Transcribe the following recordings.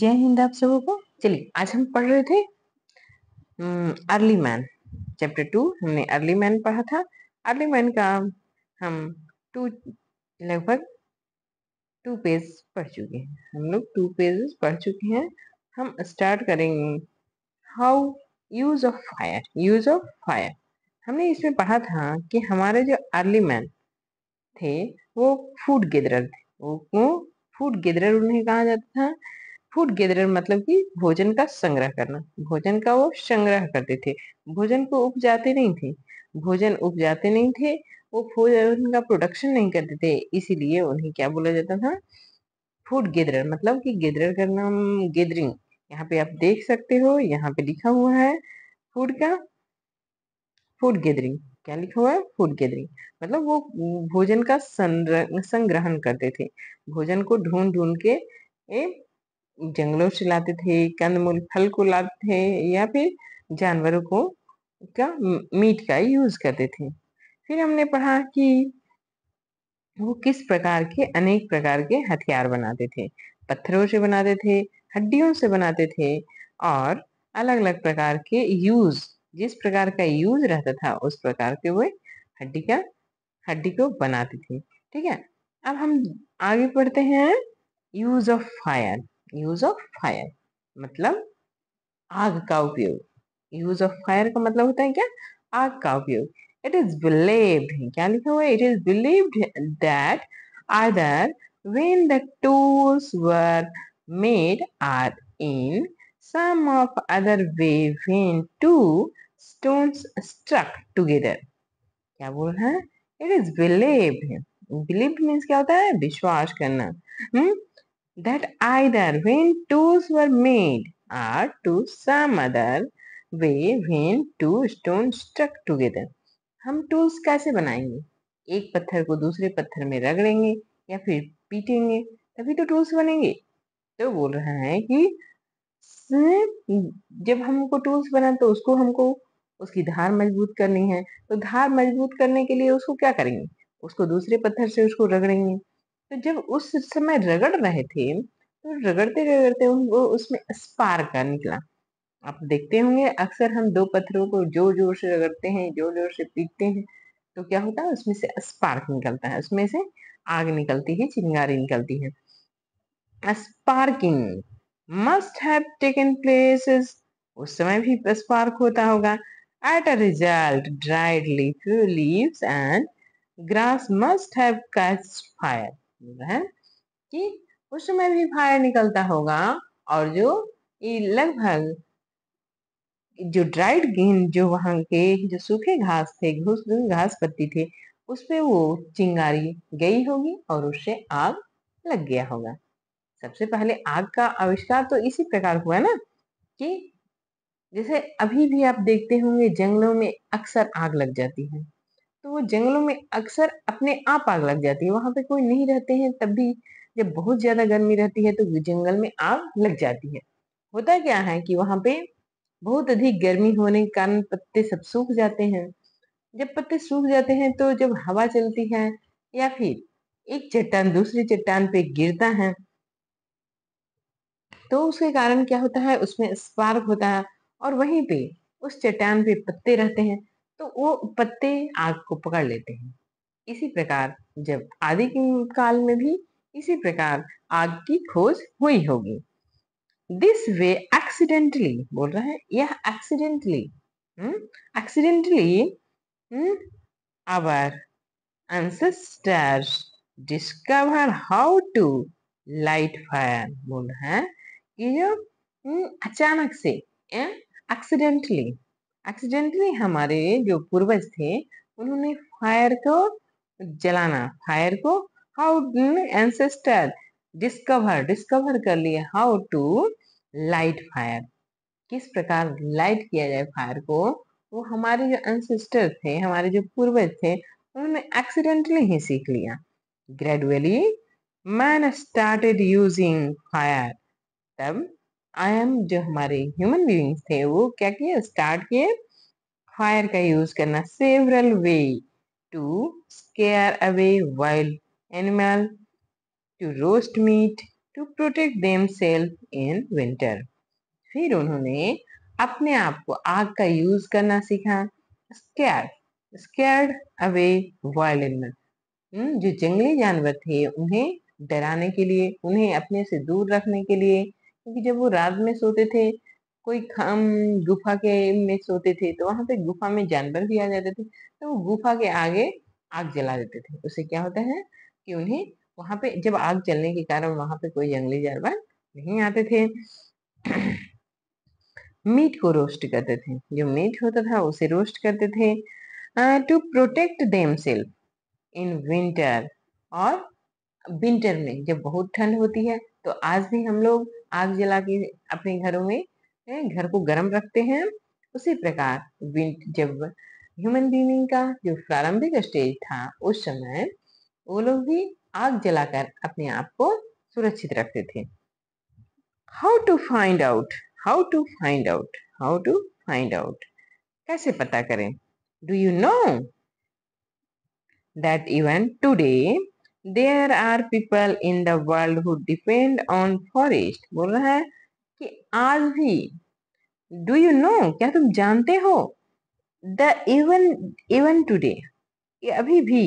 जय हिंद आप सब को चलिए आज हम पढ़ रहे थे अर्ली मैन चैप्टर टू हमने अर्ली मैन पढ़ा था अर्ली मैन का हम टू लगभग टू पेज पढ़ चुके हैं हम लोग टू पेज पढ़ चुके हैं हम स्टार्ट करेंगे how use of fire use of fire हमने इसमें पढ़ा था कि हमारे जो अर्ली मैन थे वो फूड गेदर थे वो फूड गेदर उन्हें कहा जाता था फूड गैदरर मतलब कि भोजन का संग्रह करना भोजन का वो संग्रह करते थे भोजन को उपजाते नहीं थे भोजन उपजाते नहीं थे वो भोजन का प्रोडक्शन नहीं करते थे इसीलिए उन्हें क्या बोला जाता था फूड गैदरर मतलब कि गैदरर का नाम गैदरिंग यहाँ पे आप देख सकते हो यहाँ पे लिखा हुआ है फूड का फूड गैदरिंग क्या लिखा हुआ है फूड गैदरिंग मतलब वो भोजन का संग्रहण करते थे भोजन को ढूंढ ढूंढ के जंगलों से लाते थे कंदमूल फल को लाते थे या फिर जानवरों को का मीट का यूज करते थे फिर हमने पढ़ा कि वो किस प्रकार के अनेक प्रकार के हथियार बनाते थे पत्थरों से बनाते थे हड्डियों से बनाते थे और अलग अलग प्रकार के यूज जिस प्रकार का यूज रहता था उस प्रकार के वे हड्डी का हड्डी को बनाते थे ठीक है अब हम आगे पढ़ते हैं use of fire use of fire मतलब आग का उपयोग यूज ऑफ फायर का मतलब होता है क्या आग का उपयोग इट इज बिलीव क्या लिखा हुआ है it is believe that either when the tools were made or in some of other way when two stones struck together क्या बोल रहा है it is believe believe means क्या होता है विश्वास करना हम्म that either when tools were made or to some other way when two stones stuck together. हम टूल्स कैसे बनाएंगे एक पत्थर को दूसरे पत्थर में रगड़ेंगे या फिर पीटेंगे तभी तो टूल्स बनेंगे तो बोल रहा है कि जब हमको टूल्स बना तो उसको हमको उसकी धार मजबूत करनी है तो धार मजबूत करने के लिए उसको क्या करेंगे उसको दूसरे पत्थर से उसको रगड़ेंगे तो जब उस समय रगड़ रहे थे तो रगड़ते रगड़ते उनको उसमें स्पार्क का निकला आप देखते होंगे अक्सर हम दो पत्थरों को जोर जोर से रगड़ते हैं जोर जोर से पीटते हैं तो क्या होता है उसमें से स्पार्क निकलता है उसमें से आग निकलती है चिंगारी निकलती है sparking must have taken places उस समय भी स्पार्क होता होगा at a result dried leaf leaves and grass must have catch fire है कि उस समय भी फायर निकलता होगा और जो ये लगभग जो ड्राइड गेन जो वहां के जो सूखे घास थे घुस घास पत्ती थे उस पे वो चिंगारी गई होगी और उससे आग लग गया होगा सबसे पहले आग का आविष्कार तो इसी प्रकार हुआ ना कि जैसे अभी भी आप देखते होंगे जंगलों में अक्सर आग लग जाती है तो वो जंगलों में अक्सर अपने आप आग लग जाती है वहां पे कोई नहीं रहते हैं तब भी जब बहुत ज्यादा गर्मी रहती है तो जंगल में आग लग जाती है होता क्या है कि वहां पे बहुत अधिक गर्मी होने के कारण पत्ते सब सूख जाते हैं जब पत्ते सूख जाते हैं तो जब हवा चलती है या फिर एक चट्टान दूसरी चट्टान पे गिरता है तो उसके कारण क्या होता है उसमें स्पार्क होता है और वहीं पे उस चट्टान पे पत्ते रहते हैं तो वो पत्ते आग को पकड़ लेते हैं इसी प्रकार जब आदि काल में भी इसी प्रकार आग की खोज हुई होगी दिस वे एक्सीडेंटली बोल रहा है यह accidentally accidentally our ancestor discover how to light fire बोल रहा है कि जो हम्म, अचानक से एक्सीडेंटली एक्सीडेंटली हमारे जो पूर्वज थे उन्होंने फायर को जलाना फायर को हाउ एंसेस्टर डिस्कवर डिस्कवर कर लिए हाउ टू लाइट फायर किस प्रकार लाइट किया जाए फायर को वो हमारे जो एंसेस्टर थे हमारे जो पूर्वज थे उन्होंने एक्सीडेंटली ही सीख लिया gradually man started using fire तब आई एम जो हमारे ह्यूमन बीइंग्स थे वो क्या किए स्टार्ट किए फायर का यूज करना several way to scare away wild animal to roast meat to protect them self in winter फिर उन्होंने अपने आप को आग का यूज करना सीखा scare scare away wild animal जो जंगली जानवर थे उन्हें डराने के लिए उन्हें अपने से दूर रखने के लिए क्योंकि जब वो रात में सोते थे कोई खाम गुफा के में सोते थे तो वहां पे गुफा में जानवर भी आ जाते थे तो वो गुफा के आगे आग जला देते थे उसे क्या होता है कि उन्हें वहां पे जब आग जलने के कारण वहां पे कोई जंगली जानवर नहीं आते थे मीट को रोस्ट करते थे जो मीट होता था उसे रोस्ट करते थे to protect them self in winter और विंटर में जब बहुत ठंड होती है तो आज भी हम लोग आग जला के अपने घरों में घर को गर्म रखते हैं उसी प्रकार जब ह्यूमन बीइंग का जो प्रारंभिक स्टेज था उस समय वो लोग भी आग जलाकर अपने आप को सुरक्षित रखते थे how to find out how to find out how to find out कैसे पता करें do you know that even today there are people in the world who depend on forest बोल रहा है कि आज भी डू यू नो क्या तुम जानते हो द इवन इवन टूडे अभी भी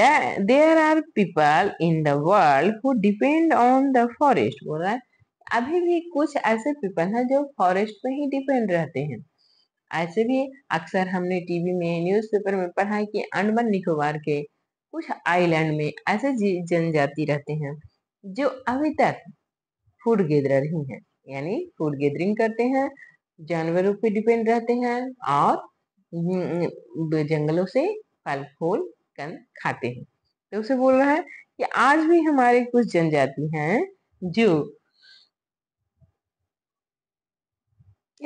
there are people in the world who depend on the forest बोल रहा है अभी भी कुछ ऐसे पीपल हैं जो फॉरेस्ट पे ही डिपेंड रहते हैं ऐसे भी अक्सर हमने टीवी में न्यूज़पेपर में पढ़ा है कि अंडमान निकोबार के कुछ आइलैंड में ऐसे जनजाति रहते हैं जो अभी तक फूड गैदरर ही हैं यानी फूड गैदरिंग करते हैं जानवरों पे डिपेंड रहते हैं और जंगलों से फल फूल कन खाते हैं तो उसे बोल रहा है कि आज भी हमारे कुछ जनजाति हैं जो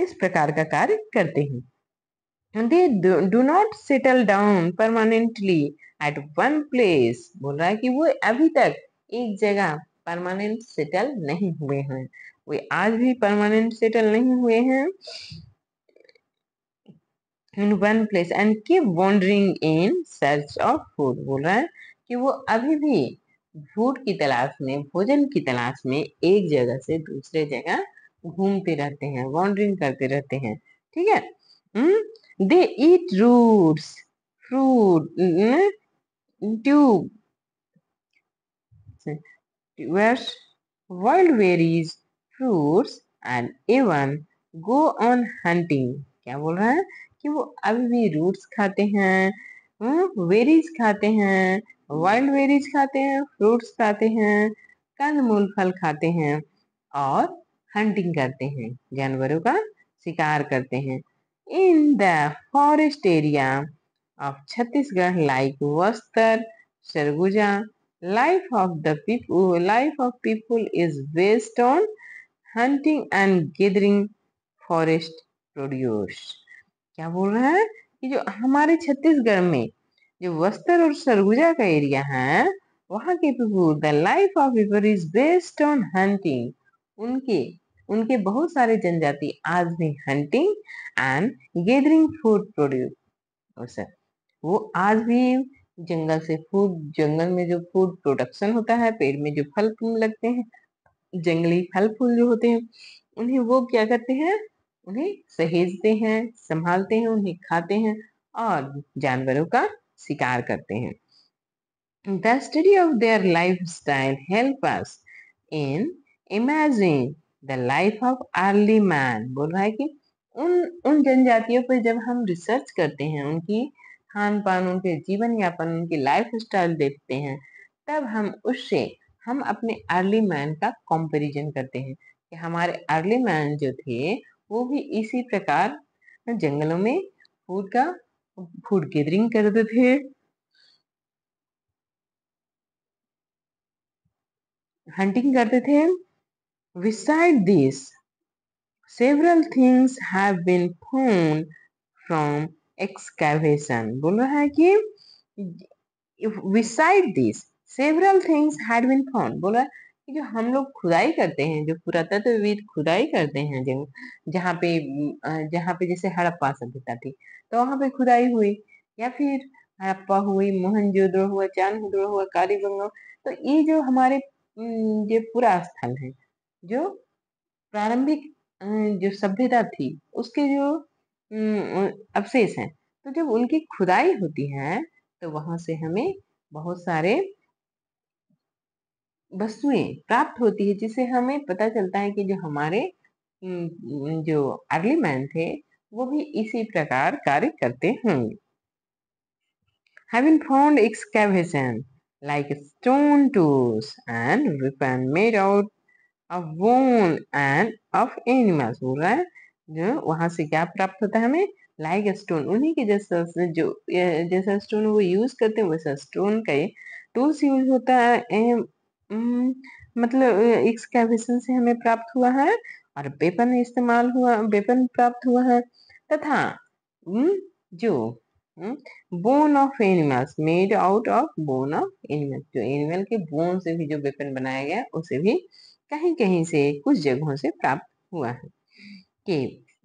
इस प्रकार का कार्य करते हैं they do not settle down permanently at one place बोल रहा है कि वो अभी तक एक जगह परमानेंट सेटल नहीं हुए हैं वे आज भी परमानेंट सेटल नहीं हुए हैं in one place and keep wandering in search of food बोल रहा है कि वो अभी भी फूड की तलाश में भोजन की तलाश में एक जगह से दूसरे जगह घूमते रहते हैं वॉन्डरिंग करते रहते हैं ठीक है they eat roots fruit tube. where wild berries, fruits and even go on hunting. क्या बोल रहा है कि वो अभी भी रूट्स खाते हैं वेरीज हम्म, खाते हैं वाइल्ड वेरीज खाते हैं फ्रूट्स खाते हैं कंद मूल फल खाते हैं और हंटिंग करते हैं जानवरों का शिकार करते हैं in the forest area of Chhattisgarh like Bastar Surguja life of the people life of people is based on hunting and gathering forest produce क्या बोल रहे हैं कि जो हमारे छत्तीसगढ़ में जो वस्तर और सरगुजा का एरिया है वहाँ के people the life of people is based on hunting उनके उनके बहुत सारे जनजाति आज भी hunting and gathering food produce sir वो आज भी जंगल से फूड जंगल में जो फूड प्रोडक्शन होता है पेड़ में जो फल फूल लगते हैं जंगली फल फूल जो होते हैं उन्हें वो क्या करते हैं उन्हें सहेजते हैं संभालते हैं उन्हें खाते हैं और जानवरों का शिकार करते हैं the study of their life style help us in imagine the life of early man बोल रहा है कि उन उन जनजातियों पर जब हम रिसर्च करते हैं उनकी खान पान उनके जीवन यापन उनकी लाइफ स्टाइल देखते हैं तब हम उससे हम अपने अर्ली मैन का कंपैरिजन करते हैं कि हमारे अर्ली मैन जो थे वो भी इसी प्रकार जंगलों में फूड का फूड गैदरिंग करते थे हंटिंग करते थे beside this several things have been found from excavation बोलो है कि beside this several things had been found बोला कि जो हम लोग खुदाई करते हैं जो पुरातत्वविद तो खुदाई करते हैं जो जहाँ पे जहाँ पे जैसे हड़प्पा सभ्यता थी तो वहाँ पे खुदाई हुई या फिर हड़प्पा हुई मोहनजोदड़ो हुआ चांदोदड़ो हुआ कालीबंगा तो ये जो हमारे ये पूरा स्थल है जो प्रारंभिक जो सभ्यता थी उसके जो अवशेष हैं तो जब उनकी खुदाई होती है तो वहां से हमें बहुत सारे वस्तुएं प्राप्त होती है जिससे हमें पता चलता है कि जो हमारे जो अर्ली मैन थे वो भी इसी प्रकार कार्य करते होंगे having found excavation like stone tools and weapon made out of bone and of animals बोल रहा है जो वहां से क्या प्राप्त होता है हमें लाइक स्टोन उन्हीं के जैसा जो जैसा स्टोन वो यूज करते हैं वैसा स्टोन का ये टूल्स यूज होता है ए, न, मतलब एक्सकेवेशन से हमें प्राप्त हुआ है और वेपन इस्तेमाल हुआ वेपन प्राप्त हुआ है तथा जो bone of animals made out of bone of animals जो एनिमल के बोन से भी जो वेपन बनाया गया उसे भी कहीं कहीं से कुछ जगहों से प्राप्त हुआ है के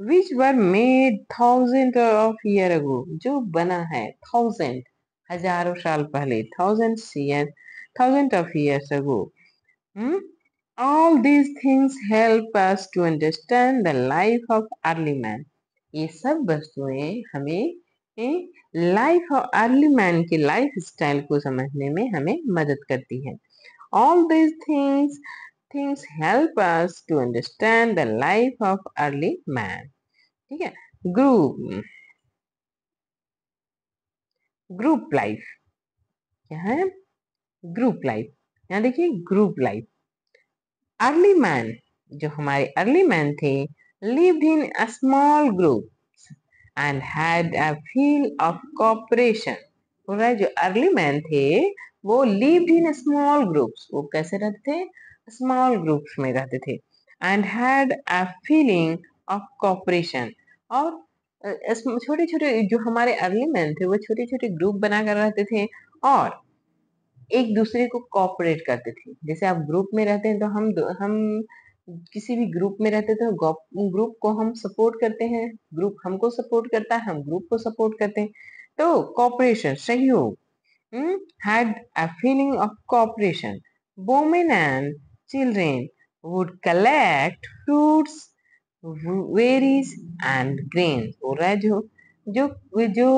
which were made thousand of year ago जो बना है थाउजेंड हजारों साल पहले थाउजेंड सीयर thousand of years ago all these things help us to understand the life of early man ये सब वस्तुएं हमें लाइफ ऑफ अर्ली मैन की लाइफ स्टाइल को समझने में हमें मदद करती है all these things things help us to understand the life of early man ठीक है ग्रुप ग्रुप लाइफ क्या है ग्रुप लाइफ यहाँ देखिए ग्रुप लाइफ अर्ली मैन जो हमारे अर्ली मैन थे lived in a small group and had a feel of cooperation पूरा जो अर्ली मैन थे वो lived in स्मॉल ग्रुप्स वो कैसे रहते थे स्मॉल ग्रुप्स में रहते थे and had a feeling of cooperation और छोटे छोटे जो हमारे अर्ली मैन थे वो छोटे छोटे ग्रुप बनाकर रहते थे और एक दूसरे को कॉपरेट करते थे जैसे आप ग्रुप में रहते हैं तो हम हम किसी भी ग्रुप में रहते थे तो ग्रुप को हम सपोर्ट करते हैं ग्रुप हमको सपोर्ट करता है हम ग्रुप को सपोर्ट करते हैं तो कॉपरेशन सहयोग had a feeling of cooperation women and children would collect fruits, berries and grains. ho raha है जो जो जो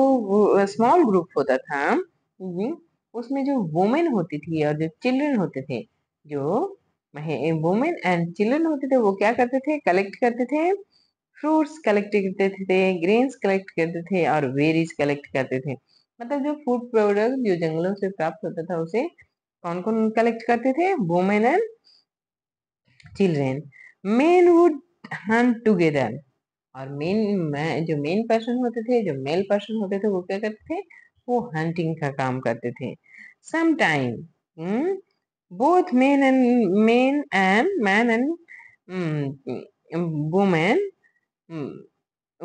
स्मॉल ग्रुप होता था उसमें जो वुमेन होती थी और जो चिल्ड्रन होते थे जो वुमेन एंड चिल्ड्रन होते थे वो क्या करते थे कलेक्ट करते थे फ्रूट्स कलेक्ट करते थे ग्रेन्स कलेक्ट करते थे और वेरीज कलेक्ट करते थे मतलब जो फूड प्रोडक्ट जो जंगलों से प्राप्त होता था उसे कौन कौन कलेक्ट करते थे women and children men would hunt together और मेन जो मेन पर्सन होते थे जो मेल पर्सन होते थे वो क्या करते थे वो हंटिंग का काम करते थे sometime both men and men and man and women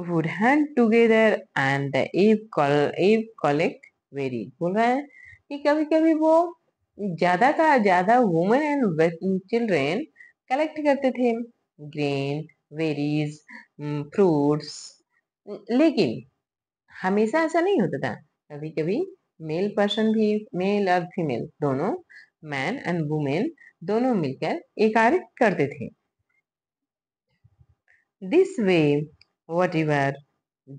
would hunt together and the ape call ape collect very बोल रहा है कि कभी कभी वो ज्यादा का ज्यादा वुमेन एंड चिल्ड्रेन कलेक्ट करते थे ग्रेन वेरीज फ्रूट्स लेकिन हमेशा ऐसा नहीं होता था कभी कभी मेल पर्सन भी मेल और फीमेल दोनों मैन एंड वुमेन दोनों मिलकर एक कार्य करते थे this way what ever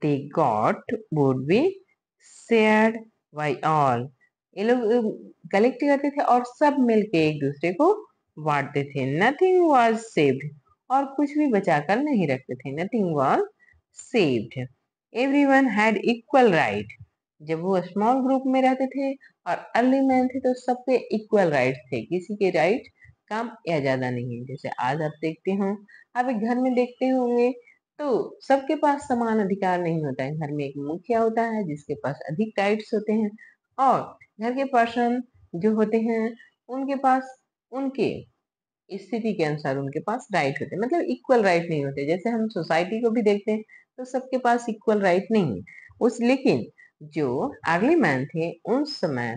they got would be share by all ये लोग कलेक्ट करते थे और सब मिलके एक दूसरे को बांटते थे नथिंग वॉज सेव्ड और कुछ भी बचाकर नहीं रखते थे nothing was saved everyone had equal right जब वो स्मॉल ग्रुप में रहते थे और अर्ली मैन थे तो सबके इक्वल राइट थे किसी के राइट कम या ज्यादा नहीं है जैसे आज आप देखते हो आप एक घर में देखते होंगे तो सबके पास समान अधिकार नहीं होता है घर में एक मुखिया होता है जिसके पास अधिक राइट्स होते हैं और घर के पर्सन जो होते हैं उनके पास उनके स्थिति के अनुसार उनके पास राइट होते मतलब इक्वल राइट नहीं होते जैसे हम सोसाइटी को भी देखते हैं तो सबके पास इक्वल राइट नहीं है उस लेकिन जो अर्ली मैन थे उन समय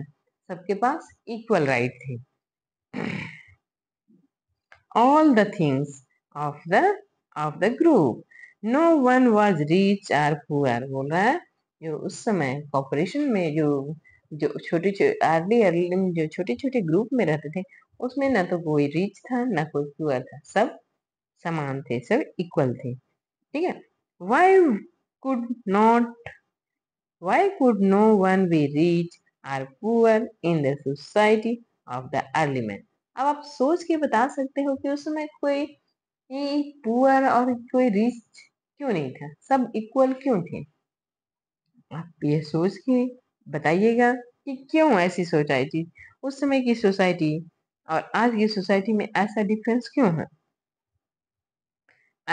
सबके पास इक्वल राइट थे all the things of the of the group no one was rich or poor बोल रहा है जो उस समय कॉपरेशन में जो जो छोटे छोटे अर्ली अर्ली जो छोटे छोटे ग्रुप में रहते थे उसमें ना तो कोई रिच था ना कोई पुअर था सब समान थे सब इक्वल थे ठीक है why could not why could no one be rich or poor in the society of the early man अब आप सोच के बता सकते हो कि उसमें कोई पुअर और कोई रिच क्यों नहीं था सब इक्वल क्यों थे आप ये सोच के बताइएगा कि क्यों ऐसी सोसाइटी उस समय की सोसाइटी और आज की सोसाइटी में ऐसा डिफरेंस क्यों है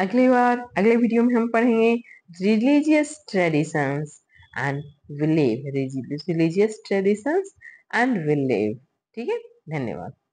अगली बार अगले वीडियो में हम पढ़ेंगे religious traditions and believe religious traditions and believe ठीक है धन्यवाद